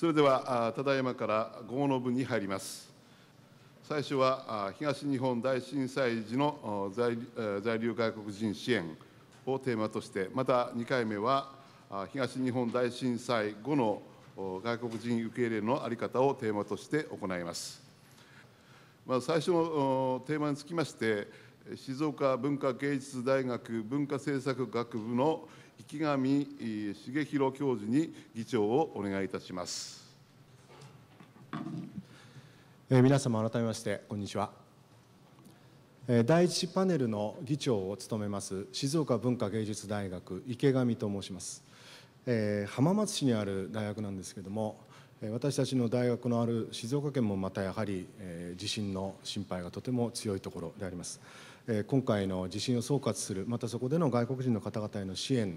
それではただいまから合の文に入ります最初は東日本大震災時の在留外国人支援をテーマとしてまた2回目は東日本大震災後の外国人受け入れの在り方をテーマとして行いますまず最初のテーマにつきまして静岡文化芸術大学文化政策学部の池上重弘教授に議長をお願いいたします。え皆様改めましてこんにちは。第一パネルの議長を務めます静岡文化芸術大学池上と申します、えー、浜松市にある大学なんですけども私たちの大学のある静岡県もまたやはり、え地震の心配がとても強いところであります。今回の地震を総括するまたそこでの外国人の方々への支援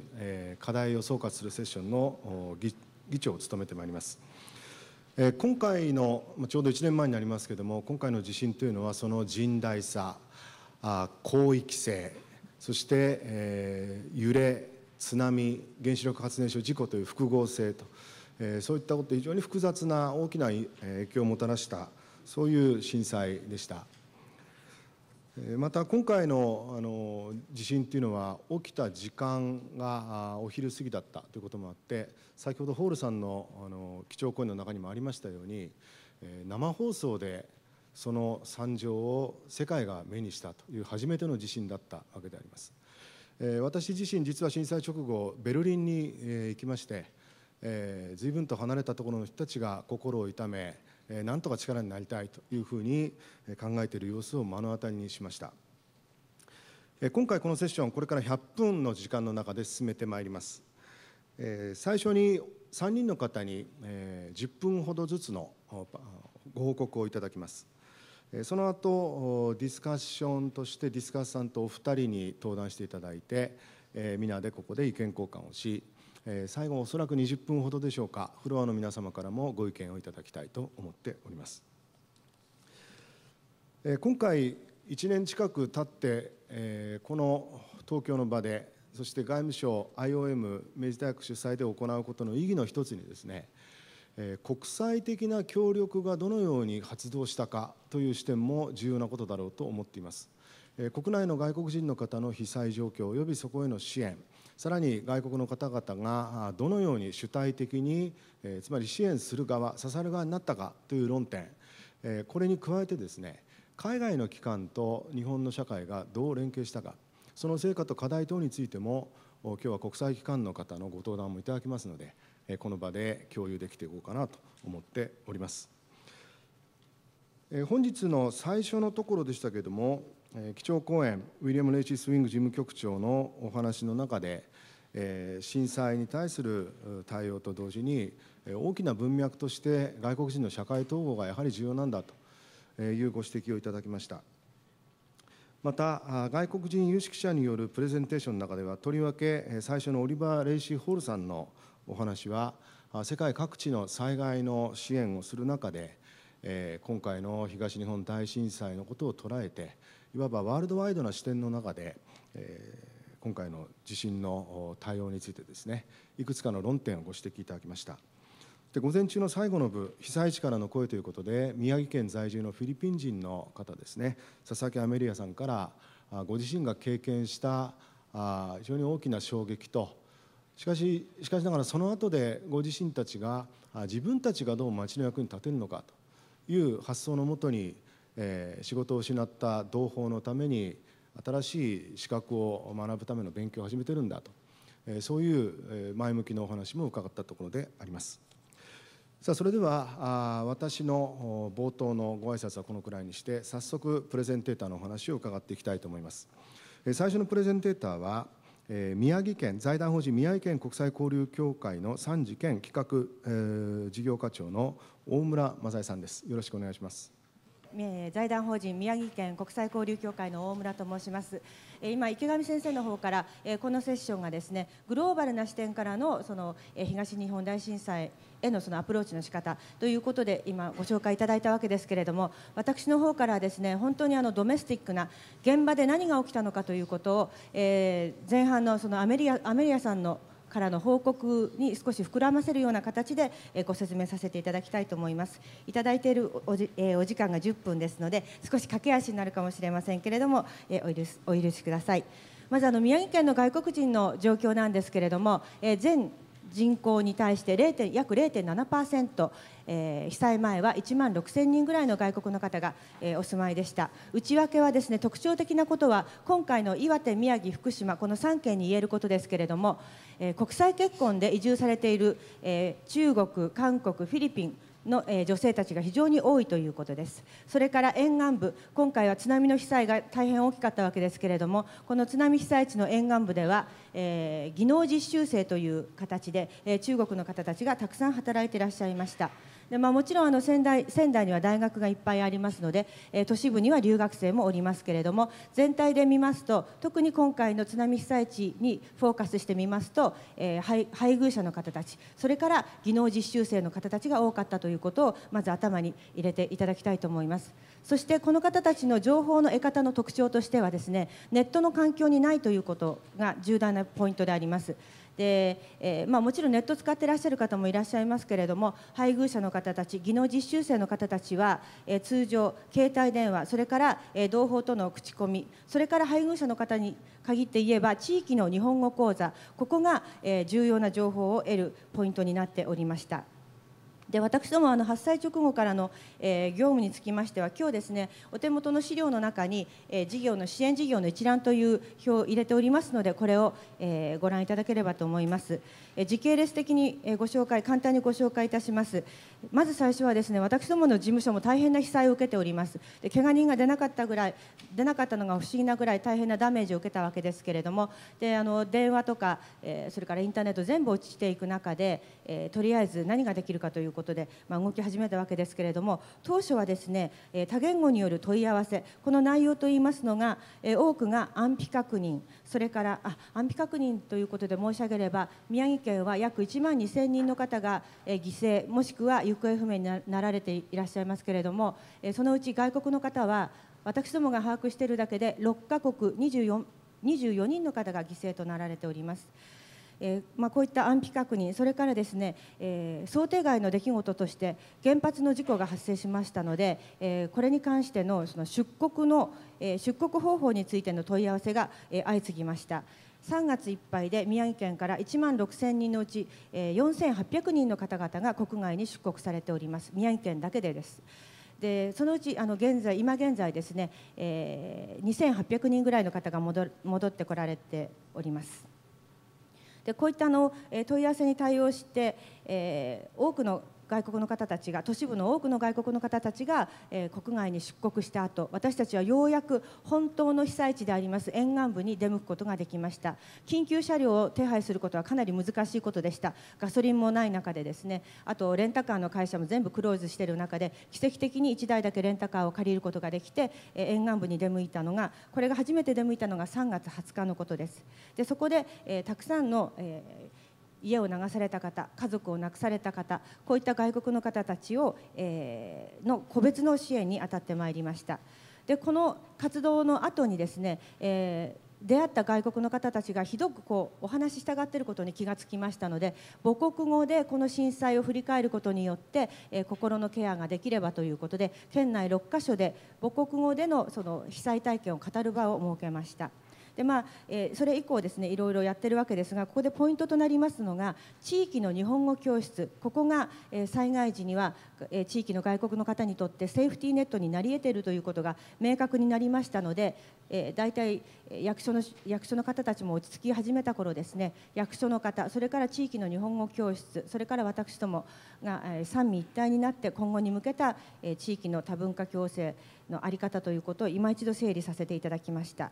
課題を総括するセッションの議長を務めてまいります。今回のちょうど1年前になりますけれども今回の地震というのはその甚大さ広域性そして、え揺れ津波原子力発電所事故という複合性と、えそういったこと非常に複雑な大きな影響をもたらしたそういう震災でした。また今回のあの地震というのは起きた時間がお昼過ぎだったということもあって先ほどホールさんのあの基調講演の中にもありましたように生放送でその惨状を世界が目にしたという初めての地震だったわけであります。私自身実は震災直後ベルリンに行きまして随分と離れたところの人たちが心を痛めえなんとか力になりたいというふうに考えている様子を目の当たりにしました。今回このセッションこれから100分の時間の中で進めてまいります。最初に3人の方に10分ほどずつのご報告をいただきます。その後ディスカッションとしてディスカッサンとお二人に登壇していただいて皆でここで意見交換をしえー、最後おそらく20分ほどでしょうかフロアの皆様からもご意見をいただきたいと思っております、えー、今回1年近く経って、えー、この東京の場でそして外務省 IOM 明治大学主催で行うことの意義の一つにですね国際的な協力がどのように発動したかという視点も重要なことだろうと思っています国内の外国人の方の被災状況およびそこへの支援さらに外国の方々がどのように主体的に、えつまり支援する側支える側になったかという論点、えこれに加えてですね海外の機関と日本の社会がどう連携したかその成果と課題等についても今日は国際機関の方のご登壇もいただきますのでこの場で共有できていこうかなと思っております。本日の最初のところでしたけれどもえー、基調講演ウィリアム・レイチー・スウィング事務局長のお話の中で、えー、震災に対する対応と同時に大きな文脈として外国人の社会統合がやはり重要なんだというご指摘をいただきましたまた外国人有識者によるプレゼンテーションの中ではとりわけ最初のオリバー・レイシー・ホールさんのお話は世界各地の災害の支援をする中で今回の東日本大震災のことを捉えていわばワールドワイドな視点の中で、えー、今回の地震の対応についてですねいくつかの論点をご指摘いただきましたで午前中の最後の部被災地からの声ということで宮城県在住のフィリピン人の方ですね佐々木アメリアさんからご自身が経験したあ非常に大きな衝撃としかししかしながらその後でご自身たちが自分たちがどう町の役に立てるのかという発想のもとにえー、仕事を失った同胞のために新しい資格を学ぶための勉強を始めてるんだと、えー、そういう前向きなお話も伺ったところであります。さあそれではあ私の冒頭のご挨拶はこのくらいにして早速プレゼンテーターのお話を伺っていきたいと思います。最初のプレゼンテーターはえー、宮城県財団法人宮城県国際交流協会の参次兼企画、えー、事業課長の大村正恵さんですよろしくお願いしますえ財団法人宮城県国際交流協会の大村と申します、え今池上先生の方から、えこのセッションがですねグローバルな視点からのその、え東日本大震災へのそのアプローチの仕方ということで今ご紹介いただいたわけですけれども私の方からですね本当にあのドメスティックな現場で何が起きたのかということを、えー、前半のそのアメリアアメリアさんのからの報告に少し膨らませるような形でご説明させていただきたいと思います。いただいているおじ、えー、お時間が10分ですので、少し駆け足になるかもしれませんけれども、えー、お許しお許しください。まずあの宮城県の外国人の状況なんですけれども、えー、全人口に対して0約0.7%、えー、被災前は1万6000人ぐらいの外国の方が、えー、お住まいでした内訳はですね特徴的なことは今回の岩手宮城福島この3県に言えることですけれども、えー、国際結婚で移住されている、えー、中国韓国フィリピンの、え女性たちが非常に多いということですそれから沿岸部今回は津波の被災が大変大きかったわけですけれどもこの津波被災地の沿岸部では、えー、技能実習生という形で、えー、中国の方たちがたくさん働いていらっしゃいましたで、まあ、もちろんあの仙台仙台には大学がいっぱいありますので、えー、都市部には留学生もおりますけれども全体で見ますと特に今回の津波被災地にフォーカスしてみますと、えー、配配偶者の方たちそれから技能実習生の方たちが多かったということをまず頭に入れていただきたいと思います。そしてこの方たちの情報の得方の特徴としてはですねネットの環境にないということが重大なポイントであります。でえー、まあ、もちろんネットを使っていらっしゃる方もいらっしゃいますけれども配偶者の方たち技能実習生の方たちは、えー、通常携帯電話それから、えー、同胞との口コミそれから配偶者の方に限って言えば地域の日本語講座ここが、え重要な情報を得るポイントになっておりました。で私どもあの発災直後からの、えー、業務につきましては今日ですねお手元の資料の中に、えー、事業の支援事業の一覧という表を入れておりますのでこれを、えー、ご覧いただければと思います、え時系列的に、えご紹介簡単にご紹介いたしますまず最初はですね私どもの事務所も大変な被災を受けておりますで怪我人が出なかったぐらい出なかったのが不思議なぐらい大変なダメージを受けたわけですけれどもであの電話とか、えそれからインターネット全部落ちていく中で、えとりあえず何ができるかということことで、まあ、動き始めたわけですけれども当初はですね、え多言語による問い合わせこの内容といいますのが、え多くが安否確認それからあ安否確認ということで申し上げれば宮城県は約1万2000人の方が、え犠牲もしくは行方不明になられていらっしゃいますけれども、えそのうち外国の方は私どもが把握しているだけで6カ国 24, 24人の方が犠牲となられております。えー、まあ、こういった安否確認それからですね、えー、想定外の出来事として原発の事故が発生しましたので、えー、これに関してのその出国の、え出国方法についての問い合わせが、え相次ぎました。3月いっぱいで宮城県から1万6000人のうち、え4800人の方々が国外に出国されております宮城県だけでです。でそのうちあの現在今現在ですね、えー、2800人ぐらいの方が戻戻ってこられております。でこういったの問い合わせに対応して、えー、多くの外国の方たちが都市部の多くの外国の方たちが、えー、国外に出国した後私たちはようやく本当の被災地であります沿岸部に出向くことができました緊急車両を手配することはかなり難しいことでしたガソリンもない中でですねあとレンタカーの会社も全部クローズしている中で奇跡的に1台だけレンタカーを借りることができて、えー、沿岸部に出向いたのがこれが初めて出向いたのが3月20日のことですでそこで、えー、たくさんの、えー家を流された方家族を亡くされた方こういった外国の方たちを、えー、の個別の支援に当たってまいりましたでこの活動の後にですね、えー出会った外国の方たちがひどくこうお話ししたがっていることに気がつきましたので母国語でこの震災を振り返ることによって、えー、心のケアができればということで県内6カ所で母国語でのその被災体験を語る場を設けました。でまあえー、それ以降ですねいろいろやってるわけですがここでポイントとなりますのが地域の日本語教室ここが、えー、災害時には、えー、地域の外国の方にとってセーフティーネットになり得ているということが明確になりましたので、えー、大体役所の役所の方たちも落ち着き始めた頃ですね役所の方それから地域の日本語教室それから私どもが、えー、三位一体になって今後に向けた、えー、地域の多文化共生の在り方ということを今一度整理させていただきました。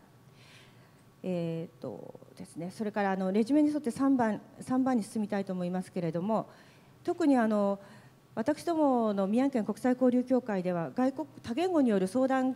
えーとですね、それからあのレジュメに沿って3番 ,3 番に進みたいと思いますけれども特にあの私どもの宮城県国際交流協会では外国多言語による相談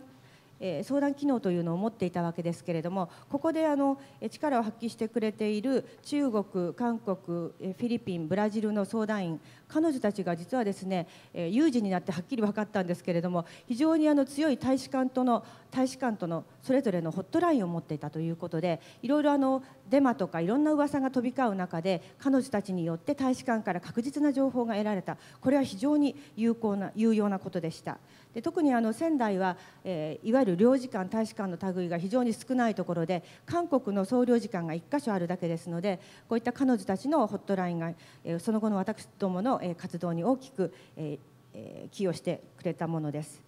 え相談機能というのを持っていたわけですけれどもここであの力を発揮してくれている中国、韓国、フィリピン、ブラジルの相談員彼女たちが実はですね、えー、有事になってはっきり分かったんですけれども非常にあの強い大使館との大使館とのそれぞれのホットラインを持っていたということでいろいろあのデマとかいろんな噂が飛び交う中で彼女たちによって大使館から確実な情報が得られたこれは非常に有効な有用なことでした。で特にあの仙台は、えー、いわゆる領事館大使館の類が非常に少ないところで韓国の総領事館が1か所あるだけですのでこういった彼女たちのホットラインが、えー、その後の私どもの活動に大きく寄与してくれたものです。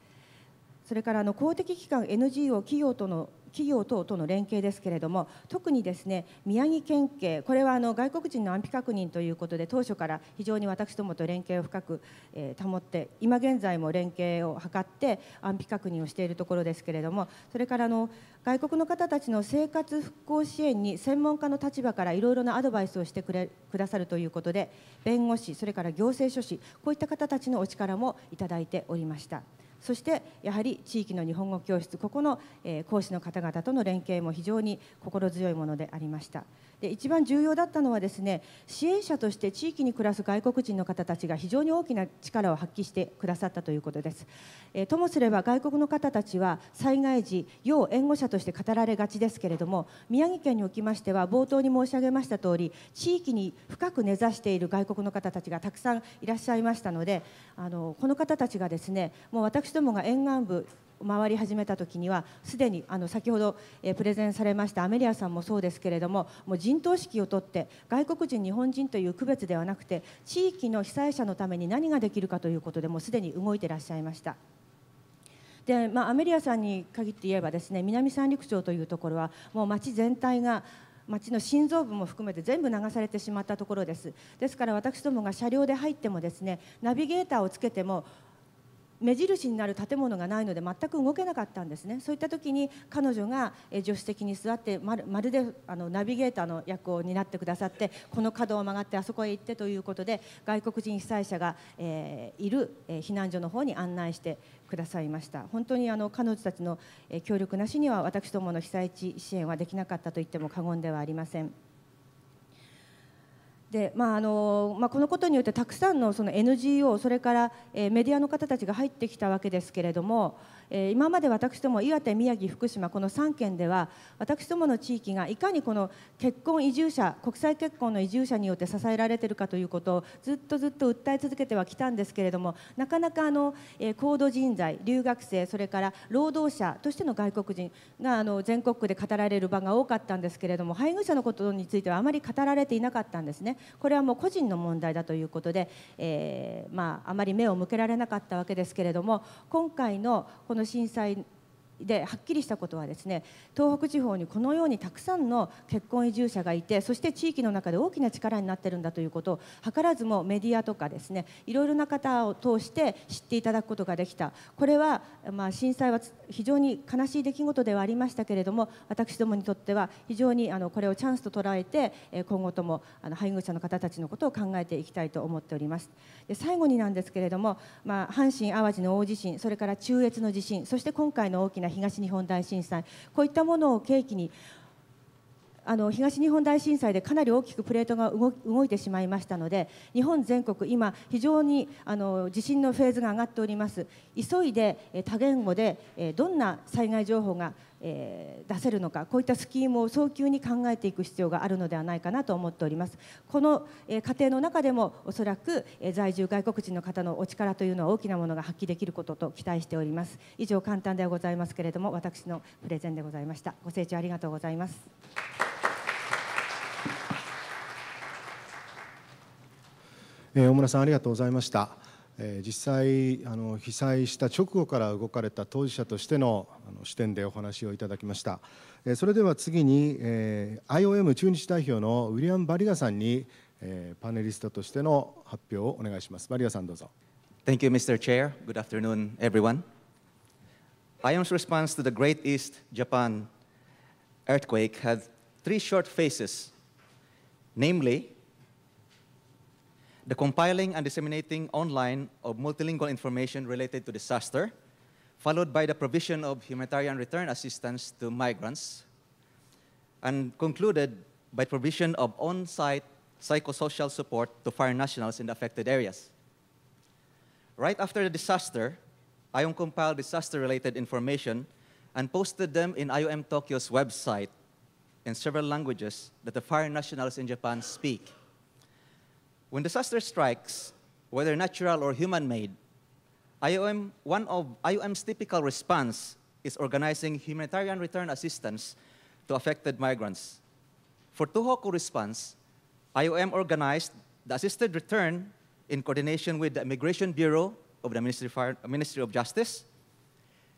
それからあの公的機関 NGO 企業との企業等との連携ですけれども特にですね宮城県警これはあの外国人の安否確認ということで当初から非常に私どもと連携を深く、えー、保って今現在も連携を図って安否確認をしているところですけれどもそれからあの外国の方たちの生活復興支援に専門家の立場からいろいろなアドバイスをしてくれくださるということで弁護士それから行政書士こういった方たちのお力もいただいておりました。そしてやはり地域の日本語教室ここの講師の方々との連携も非常に心強いものでありました。で一番重要だったのはですね支援者として地域に暮らす外国人の方たちが非常に大きな力を発揮してくださったということです、えともすれば外国の方たちは災害時要援護者として語られがちですけれども宮城県におきましては冒頭に申し上げました通り地域に深く根ざしている外国の方たちがたくさんいらっしゃいましたのであのこの方たちがですねもう私どもが沿岸部回り始めた時にはすでにあの先ほど、えプレゼンされましたアメリアさんもそうですけれどももう陣頭指揮をとって外国人日本人という区別ではなくて地域の被災者のために何ができるかということでもうすでに動いていらっしゃいました。でまあ、アメリアさんに限って言えばですね南三陸町というところはもう町全体が町の心臓部も含めて全部流されてしまったところですですから私どもが車両で入ってもですねナビゲーターをつけても目印になる建物がないので全く動けなかったんですねそういった時に彼女が助手席に座ってまるであのナビゲーターの役を担ってくださってこの角を曲がってあそこへ行ってということで外国人被災者が、えー、いる避難所の方に案内してくださいました本当にあの彼女たちの協力なしには私どもの被災地支援はできなかったと言っても過言ではありません。でまああのまあ、このことによってたくさんのその NGO それから、えー、メディアの方たちが入ってきたわけですけれどもえ今まで私ども岩手宮城福島この3県では私どもの地域がいかにこの結婚移住者国際結婚の移住者によって支えられているかということをずっとずっと訴え続けてはきたんですけれどもなかなかあの、え高度人材留学生それから労働者としての外国人があの全国区で語られる場が多かったんですけれども配偶者のことについてはあまり語られていなかったんですね。これはもう個人の問題だということで、えーまあ、あまり目を向けられなかったわけですけれども今回のこのの震災ではっきりしたことはですね東北地方にこのようにたくさんの結婚移住者がいてそして地域の中で大きな力になってるんだということを図らずもメディアとかですねいろいろな方を通して知っていただくことができたこれは、まあ、震災は非常に悲しい出来事ではありましたけれども私どもにとっては非常にあのこれをチャンスと捉えて今後ともあの配偶者の方たちのことを考えていきたいと思っております。で最後になんですけれども、まあ、阪神・淡路の大地震それから中越の地震そして今回の大きな東日本大震災こういったものを契機にあの東日本大震災でかなり大きくプレートが動いてしまいましたので日本全国今非常にあの地震のフェーズが上がっております急いで多言語でどんな災害情報がえー、出せるのかこういったスキームを早急に考えていく必要があるのではないかなと思っておりますこの、えー、過程の中でもおそらく、えー、在住外国人の方のお力というのは大きなものが発揮できることと期待しております以上簡単ではございますけれども私のプレゼンでございましたご清聴ありがとうございますえー、大村さんありがとうございました。実際あの被災した直後から動かれた当事者としてのあの視点でお話をいただきました、それでは次に、IOM 中日代表のウィリアム・バリガさんに、パネリストとしての発表をお願いしますバリガさんどうぞ Thank you Mr. Chair Good afternoon everyone IOM's response to the Great East Japan earthquake had three short phases namely the compiling and disseminating online of multilingual information related to disaster, followed by the provision of humanitarian return assistance to migrants, and concluded by provision of on-site psychosocial support to foreign nationals in the affected areas. Right after the disaster, IOM compiled disaster-related information and posted them in IOM Tokyo's website in several languages that the foreign nationals in Japan speak. When disaster strikes, whether natural or human-made, IOM, one of IOM's typical response is organizing humanitarian return assistance to affected migrants. For Tohoku response, IOM organized the assisted return in coordination with the Immigration Bureau of the Ministry of Justice,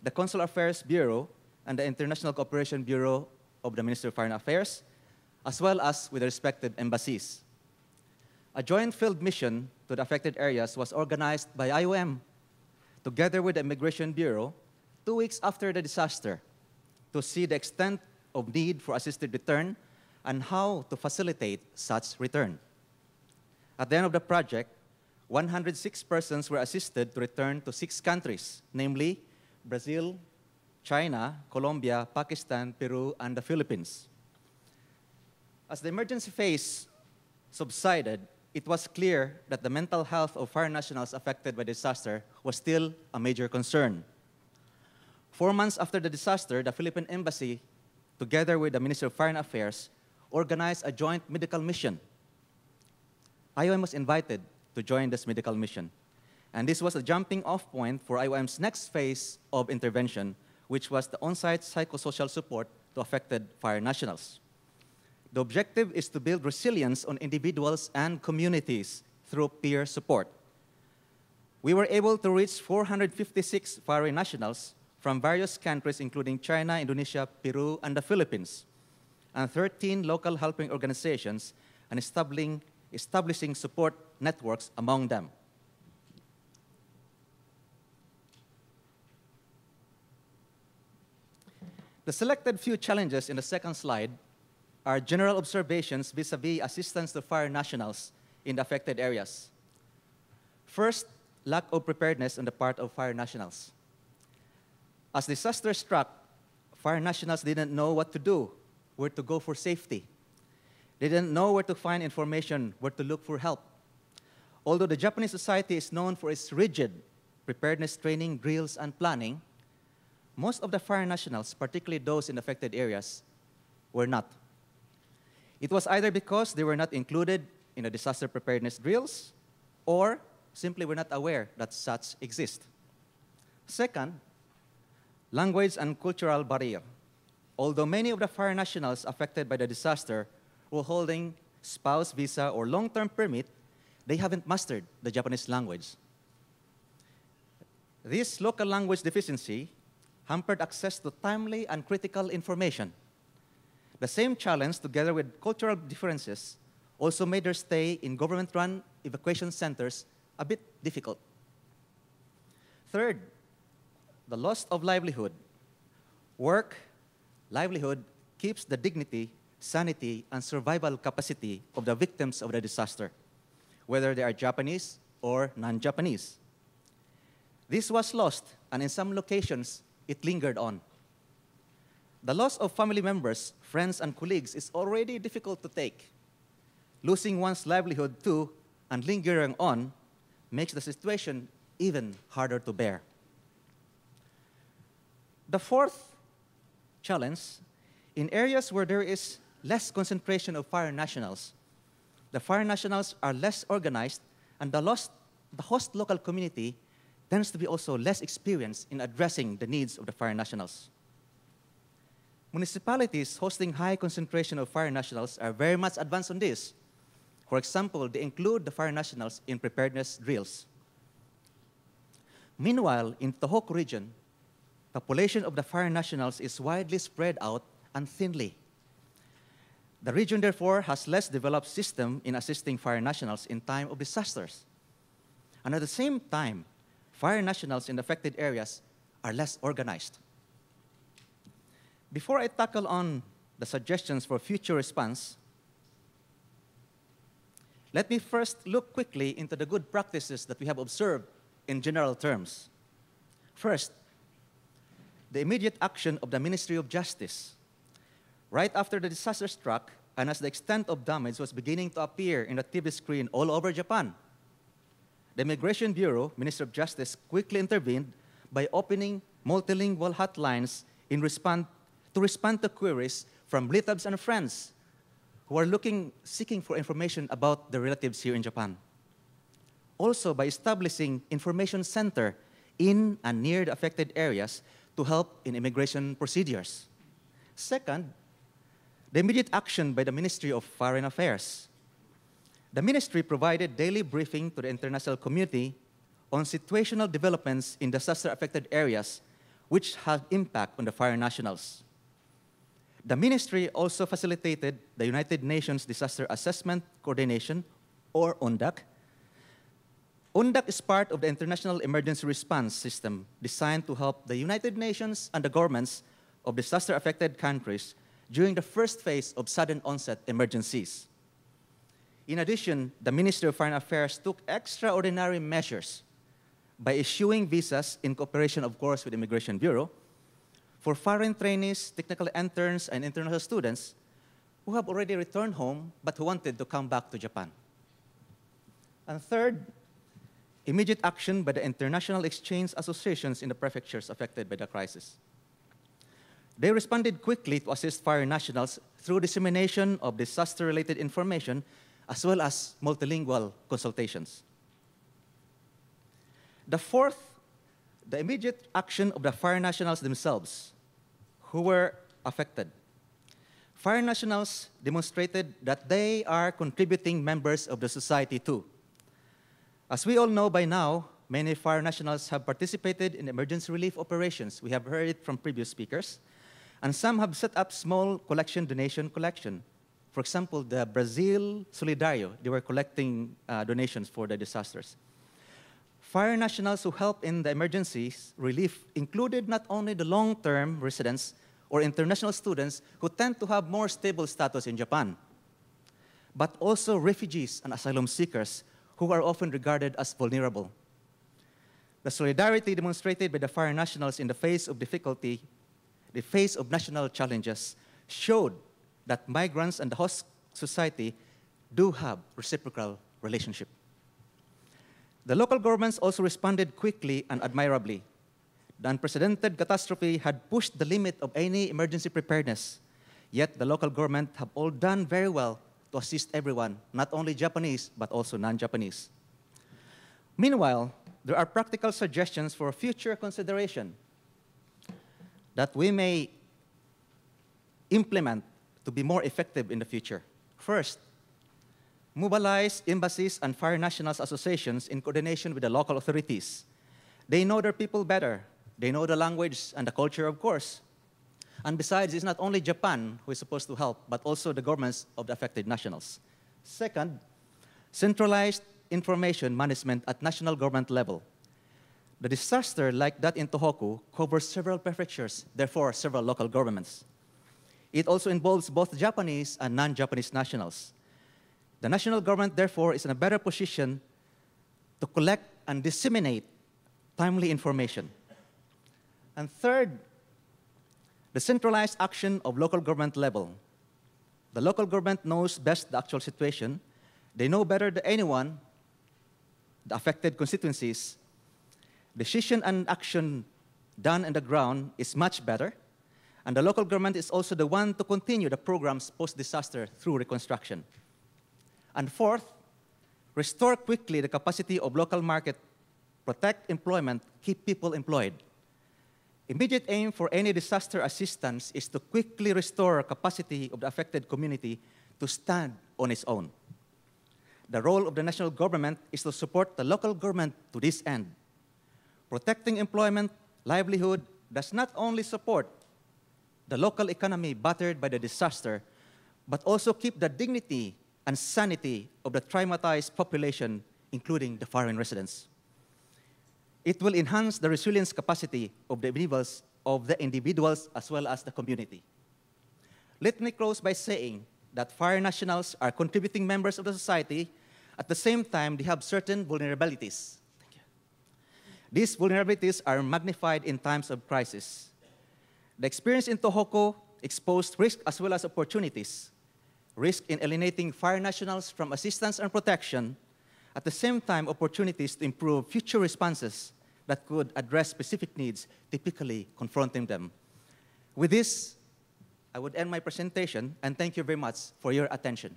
the Consular Affairs Bureau, and the International Cooperation Bureau of the Ministry of Foreign Affairs, as well as with the respective embassies a joint field mission to the affected areas was organized by IOM together with the Immigration Bureau two weeks after the disaster to see the extent of need for assisted return and how to facilitate such return. At the end of the project, 106 persons were assisted to return to six countries, namely Brazil, China, Colombia, Pakistan, Peru, and the Philippines. As the emergency phase subsided, it was clear that the mental health of fire nationals affected by the disaster was still a major concern. Four months after the disaster, the Philippine Embassy, together with the Ministry of Foreign Affairs, organized a joint medical mission. IOM was invited to join this medical mission. And this was a jumping off point for IOM's next phase of intervention, which was the on site psychosocial support to affected fire nationals. The objective is to build resilience on individuals and communities through peer support. We were able to reach 456 foreign nationals from various countries, including China, Indonesia, Peru, and the Philippines, and 13 local helping organizations, and establishing, establishing support networks among them. The selected few challenges in the second slide are general observations vis-a-vis -vis assistance to fire nationals in the affected areas. First, lack of preparedness on the part of fire nationals. As disaster struck, fire nationals didn't know what to do, where to go for safety. They didn't know where to find information, where to look for help. Although the Japanese society is known for its rigid preparedness training, drills, and planning, most of the fire nationals, particularly those in affected areas, were not. It was either because they were not included in the disaster preparedness drills or simply were not aware that such exist. Second, language and cultural barrier. Although many of the foreign nationals affected by the disaster were holding spouse visa or long-term permit, they haven't mastered the Japanese language. This local language deficiency hampered access to timely and critical information the same challenge, together with cultural differences, also made their stay in government-run evacuation centers a bit difficult. Third, the loss of livelihood. Work, livelihood, keeps the dignity, sanity, and survival capacity of the victims of the disaster, whether they are Japanese or non-Japanese. This was lost, and in some locations, it lingered on. The loss of family members, friends, and colleagues is already difficult to take. Losing one's livelihood too and lingering on makes the situation even harder to bear. The fourth challenge in areas where there is less concentration of foreign nationals, the foreign nationals are less organized, and the, lost, the host local community tends to be also less experienced in addressing the needs of the foreign nationals. Municipalities hosting high concentration of fire nationals are very much advanced on this. For example, they include the fire nationals in preparedness drills. Meanwhile, in Tohoku region, population of the fire nationals is widely spread out and thinly. The region, therefore, has less developed system in assisting fire nationals in time of disasters. And at the same time, fire nationals in affected areas are less organized. Before I tackle on the suggestions for future response, let me first look quickly into the good practices that we have observed in general terms. First, the immediate action of the Ministry of Justice. Right after the disaster struck, and as the extent of damage was beginning to appear in the TV screen all over Japan, the Immigration Bureau, Ministry of Justice, quickly intervened by opening multilingual hotlines in response to respond to queries from Litabs and friends who are looking, seeking for information about their relatives here in Japan. Also, by establishing information center in and near the affected areas to help in immigration procedures. Second, the immediate action by the Ministry of Foreign Affairs. The ministry provided daily briefing to the international community on situational developments in disaster-affected areas which have impact on the foreign nationals. The ministry also facilitated the United Nations Disaster Assessment Coordination, or UNDAC. UNDAC is part of the International Emergency Response System designed to help the United Nations and the governments of disaster-affected countries during the first phase of sudden onset emergencies. In addition, the Ministry of Foreign Affairs took extraordinary measures by issuing visas in cooperation, of course, with the Immigration Bureau, for foreign trainees, technical interns, and international students who have already returned home but who wanted to come back to Japan. And third, immediate action by the international exchange associations in the prefectures affected by the crisis. They responded quickly to assist foreign nationals through dissemination of disaster-related information as well as multilingual consultations. The fourth the immediate action of the fire nationals themselves who were affected. Fire nationals demonstrated that they are contributing members of the society too. As we all know by now, many fire nationals have participated in emergency relief operations. We have heard it from previous speakers. And some have set up small collection, donation collection. For example, the Brazil Solidario, they were collecting uh, donations for the disasters. Fire nationals who helped in the emergency relief included not only the long-term residents or international students who tend to have more stable status in Japan, but also refugees and asylum seekers who are often regarded as vulnerable. The solidarity demonstrated by the foreign nationals in the face of difficulty, the face of national challenges, showed that migrants and the host society do have reciprocal relationship. The local governments also responded quickly and admirably. The unprecedented catastrophe had pushed the limit of any emergency preparedness, yet the local government have all done very well to assist everyone, not only Japanese, but also non-Japanese. Meanwhile, there are practical suggestions for future consideration that we may implement to be more effective in the future. First, mobilize embassies and foreign nationals associations in coordination with the local authorities. They know their people better. They know the language and the culture, of course. And besides, it's not only Japan who is supposed to help, but also the governments of the affected nationals. Second, centralized information management at national government level. The disaster like that in Tohoku covers several prefectures, therefore several local governments. It also involves both Japanese and non-Japanese nationals. The national government, therefore, is in a better position to collect and disseminate timely information. And third, the centralized action of local government level. The local government knows best the actual situation. They know better than anyone the affected constituencies. Decision and action done on the ground is much better. And the local government is also the one to continue the programs post-disaster through reconstruction. And fourth, restore quickly the capacity of local market, protect employment, keep people employed. Immediate aim for any disaster assistance is to quickly restore capacity of the affected community to stand on its own. The role of the national government is to support the local government to this end. Protecting employment, livelihood does not only support the local economy battered by the disaster, but also keep the dignity and sanity of the traumatized population, including the foreign residents. It will enhance the resilience capacity of the individuals, of the individuals as well as the community. Let me close by saying that foreign nationals are contributing members of the society. At the same time, they have certain vulnerabilities. These vulnerabilities are magnified in times of crisis. The experience in Tohoku exposed risks as well as opportunities risk in alienating fire nationals from assistance and protection, at the same time opportunities to improve future responses that could address specific needs typically confronting them. With this, I would end my presentation and thank you very much for your attention.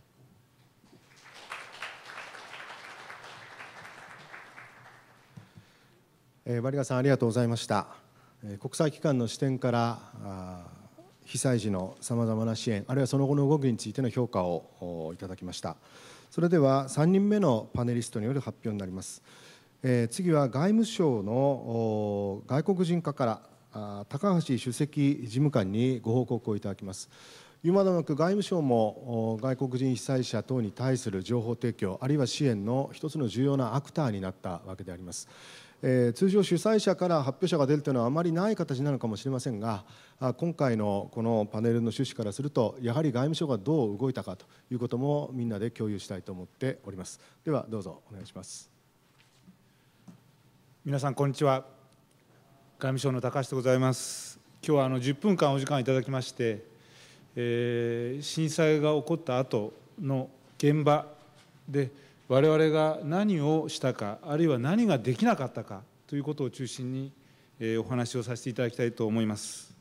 バリガさんありがとうございました。国際機関の視点から eh, 被災時のさまざまな支援あるいはその後の動きについての評価をいただきましたそれでは3人目のパネリストによる発表になります、えー、次は外務省の外国人課から高橋主席事務官にご報告をいただきます言うまでもなく外務省も外国人被災者等に対する情報提供あるいは支援の一つの重要なアクターになったわけでありますえー、通常主催者から発表者が出るというのはあまりない形なのかもしれませんが今回のこのパネルの趣旨からするとやはり外務省がどう動いたかということもみんなで共有したいと思っておりますではどうぞお願いします皆さんこんにちは外務省の高橋でございます今日はあの10分間お時間いただきまして、えー、震災が起こった後の現場で我々が何をしたかあるいは何ができなかったかということを中心に、えお話をさせていただきたいと思います。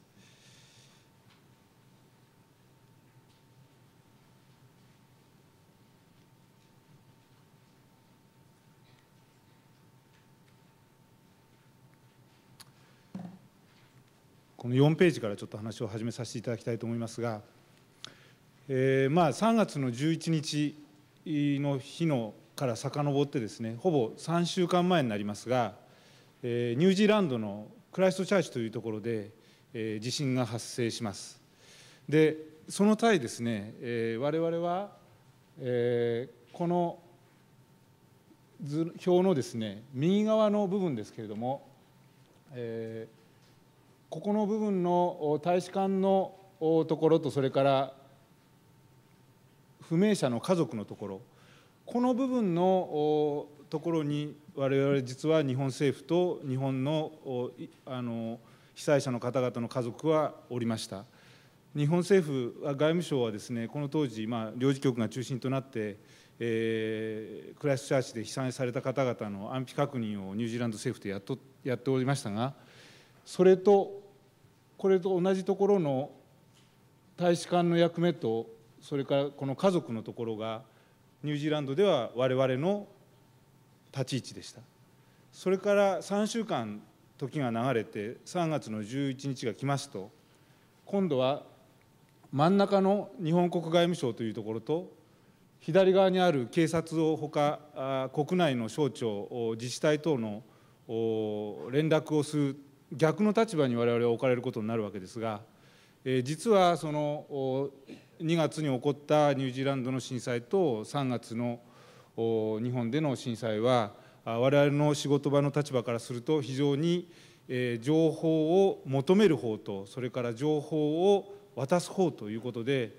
この4ページからちょっと話を始めさせていただきたいと思いますが、えー、まあ3月の11日の日のから遡ってですねほぼ3週間前になりますが、えニュージーランドのクライストチャーチというところで、え地震が発生しますでその際ですね、え我々は、えこの図表のですね右側の部分ですけれども、えここの部分の大使館のところとそれから不明者の家族のところこの部分のところに我々実は日本政府と日本のあの被災者の方々の家族はおりました。日本政府外務省はですねこの当時、まあ、領事局が中心となって、えー、クライスチャーチで被災された方々の安否確認をニュージーランド政府でやっとやっておりましたがそれとこれと同じところの大使館の役目とそれからこの家族のところがニュージーランドでは我々の立ち位置でしたそれから3週間時が流れて3月の11日が来ますと今度は真ん中の日本国外務省というところと左側にある警察をほか国内の省庁自治体等の連絡をする逆の立場に我々は置かれることになるわけですが、え実はその2月に起こったニュージーランドの震災と3月の日本での震災は我々の仕事場の立場からすると非常に情報を求める方とそれから情報を渡す方ということで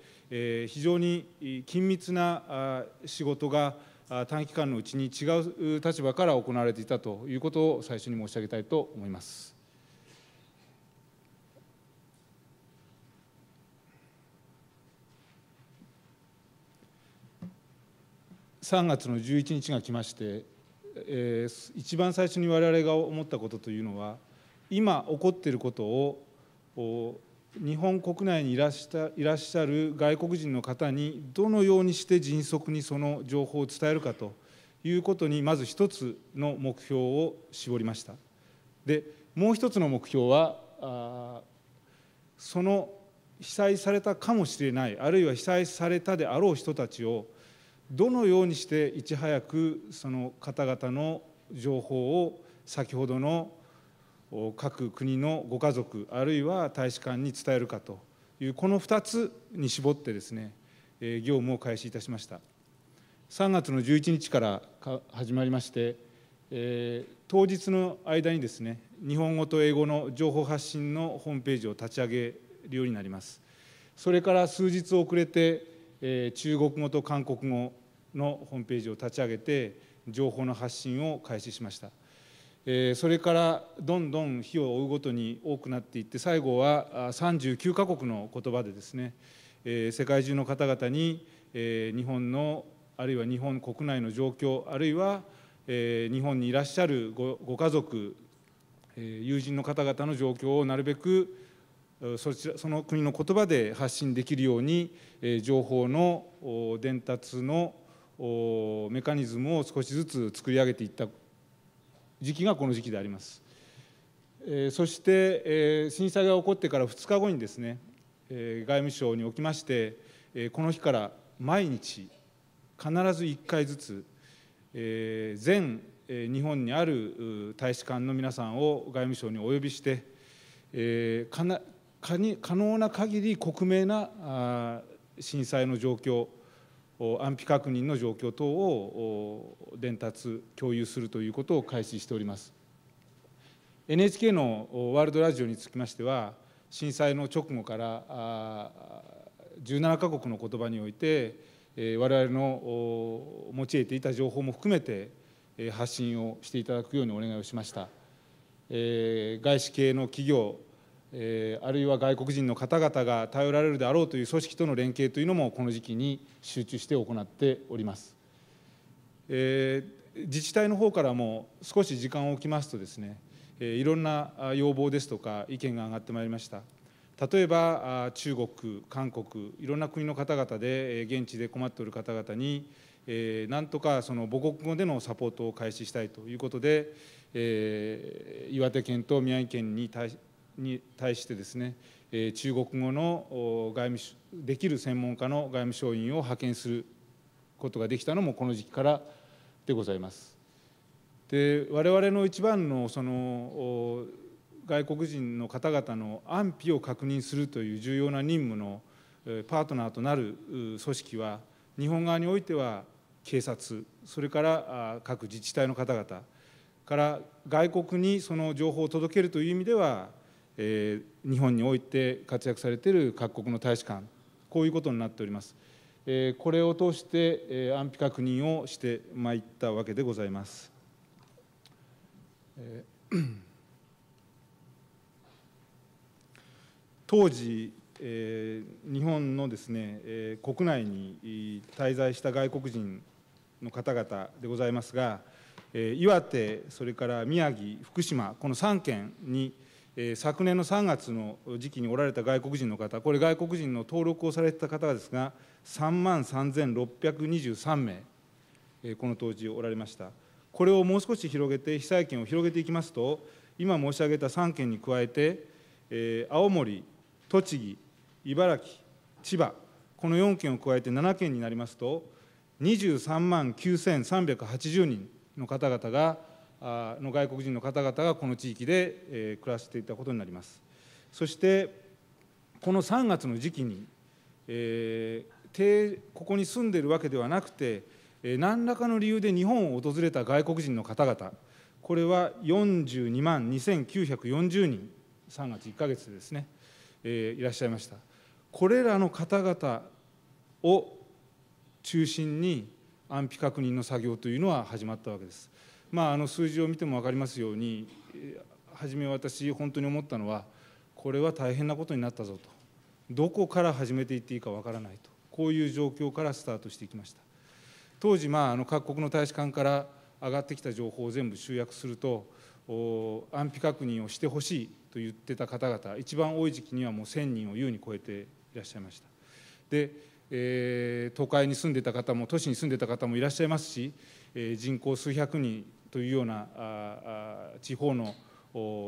非常に緊密な仕事が短期間のうちに違う立場から行われていたということを最初に申し上げたいと思います。3月の11日が来まして、えー、一番最初に我々が思ったことというのは今起こっていることを日本国内にいらしたいらっしゃる外国人の方にどのようにして迅速にその情報を伝えるかということにまず一つの目標を絞りましたでもう一つの目標はその被災されたかもしれないあるいは被災されたであろう人たちをどのようにしていち早くその方々の情報を先ほどの各国のご家族あるいは大使館に伝えるかというこの2つに絞ってですね業務を開始いたしました3月の11日から始まりまして、えー、当日の間にですね日本語と英語の情報発信のホームページを立ち上げるようになりますそれから数日遅れて、え中国語と韓国語のホームページを立ち上げて情報の発信を開始しました、えそれからどんどん日を追うごとに多くなっていって最後は39カ国の言葉でですね、え世界中の方々に、え日本のあるいは日本国内の状況あるいは、え日本にいらっしゃるごご家族、え友人の方々の状況をなるべくそちらその国の言葉で発信できるように、え情報の伝達のメカニズムを少しずつ作り上げていった時期がこの時期であります。そして震災が起こってから2日後にですね外務省におきましてこの日から毎日必ず1回ずつ全日本にある大使館の皆さんを外務省にお呼びして可能な限り克明な震災の状況安否確認の状況等を伝達共有するということを開始しております NHK のワールドラジオにつきましては震災の直後から17か国の言葉において我々の持ち得ていた情報も含めて発信をしていただくようにお願いをしました外資系の企業えー、あるいは外国人の方々が頼られるであろうという組織との連携というのもこの時期に集中して行っております。えー、自治体の方からも少し時間を置きますとですね、えー、いろんな要望ですとか意見が上がってまいりました。例えば中国、韓国、いろんな国の方々で現地で困っておる方々に、えー、なんとかその母国語でのサポートを開始したいということで、えー、岩手県と宮城県に対に対してですね中国語の外務できる専門家の外務省員を派遣することができたのもこの時期からでございます。で我々の一番のその外国人の方々の安否を確認するという重要な任務のパートナーとなる組織は日本側においては警察それから各自治体の方々から外国にその情報を届けるという意味ではえー、日本において活躍されている各国の大使館こういうことになっております。えー、これを通して、えー、安否確認をしてまいったわけでございます。えー、当時、えー、日本のですね、えー、国内に滞在した外国人の方々でございますが、えー、岩手それから宮城福島この3県に、昨年の3月の時期におられた外国人の方これ外国人の登録をされてた方ですが3万3623名、この当時おられましたこれをもう少し広げて被災県を広げていきますと今申し上げた3県に加えて、青森栃木茨城千葉この4県を加えて7県になりますと23万9380人の方々がの外国人の方々がこの地域で暮らしていたことになりますそしてこの3月の時期に、えー、ここに住んでるわけではなくて何らかの理由で日本を訪れた外国人の方々これは42万2940人3月1か月ですね、えー、いらっしゃいましたこれらの方々を中心に安否確認の作業というのは始まったわけですまあ、あの数字を見ても分かりますように初め私本当に思ったのはこれは大変なことになったぞとどこから始めていっていいか分からないとこういう状況からスタートしていきました当時、まあ、あの各国の大使館から上がってきた情報を全部集約すると安否確認をしてほしいと言ってた方々一番多い時期にはもう1,000人を優に超えていらっしゃいましたで、えー、都会に住んでた方も都市に住んでた方もいらっしゃいますし、えー、人口数百人というような地方の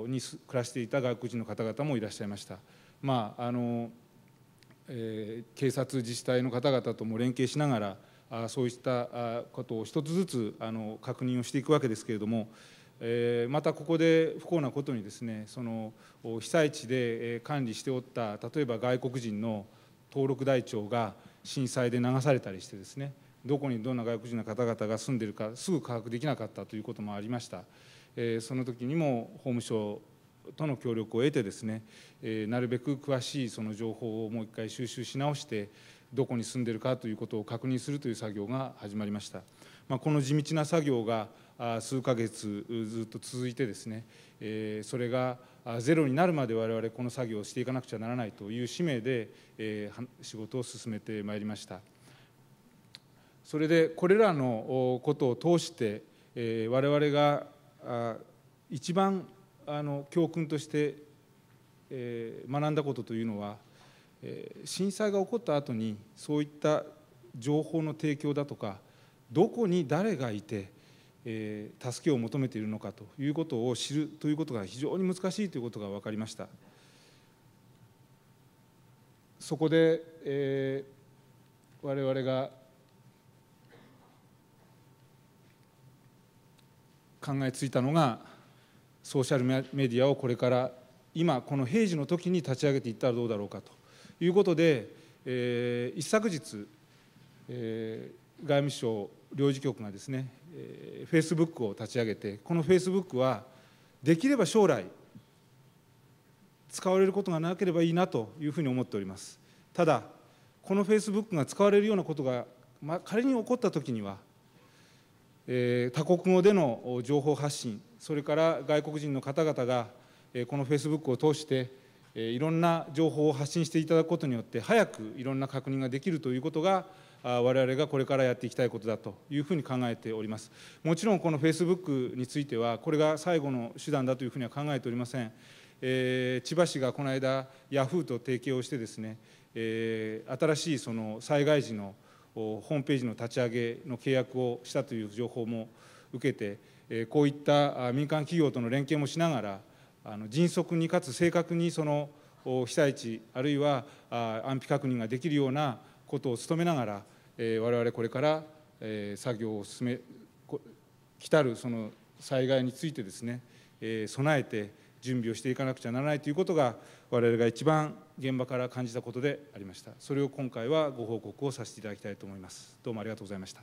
に暮らしていた外国人の方々もいらっしゃいました。まああのえー、警察自治体の方々とも連携しながらあそういったことを一つずつあの確認をしていくわけですけれども、えー、またここで不幸なことにですねその被災地で管理しておった例えば外国人の登録台帳が震災で流されたりしてですねどこにどんな外国人の方々が住んでいるかすぐ把握できなかったということもありました、えー、その時にも法務省との協力を得てですね、えー、なるべく詳しいその情報をもう一回収集し直してどこに住んでいるかということを確認するという作業が始まりました、まあ、この地道な作業が数ヶ月ずっと続いてですね、えー、それがゼロになるまで我々この作業をしていかなくちゃならないという使命で、えー、仕事を進めてまいりました。それでこれらのことを通して我々が一番あの教訓として学んだことというのは震災が起こった後にそういった情報の提供だとかどこに誰がいて助けを求めているのかということを知るということが非常に難しいということが分かりましたそこで、え我々が考えついたのがソーシャルメディアをこれから今この平時の時に立ち上げていったらどうだろうかということで、えー、一昨日、えー、外務省領事局がですね、えー、f a c e b o o を立ち上げてこのフェイスブックはできれば将来使われることがなければいいなというふうに思っておりますただこのフェイスブックが使われるようなことが、まあ、仮に起こった時にはえ多国語での情報発信それから外国人の方々が、えこのフェイスブックを通して、えいろんな情報を発信していただくことによって早くいろんな確認ができるということがわれわれがこれからやっていきたいことだというふうに考えておりますもちろんこのフェイスブックについてはこれが最後の手段だというふうには考えておりません、えー、千葉市がこの間ヤフーと提携をしてですね、えー、新しいその災害時のホームページの立ち上げの契約をしたという情報も受けてこういった民間企業との連携もしながらあの迅速にかつ正確にその被災地あるいは安否確認ができるようなことを努めながら我々これから作業を進め来たるその災害についてですね備えて準備をしていかなくちゃならないということが我々が一番現場から感じたことでありましたそれを今回はご報告をさせていただきたいと思いますどうもありがとうございました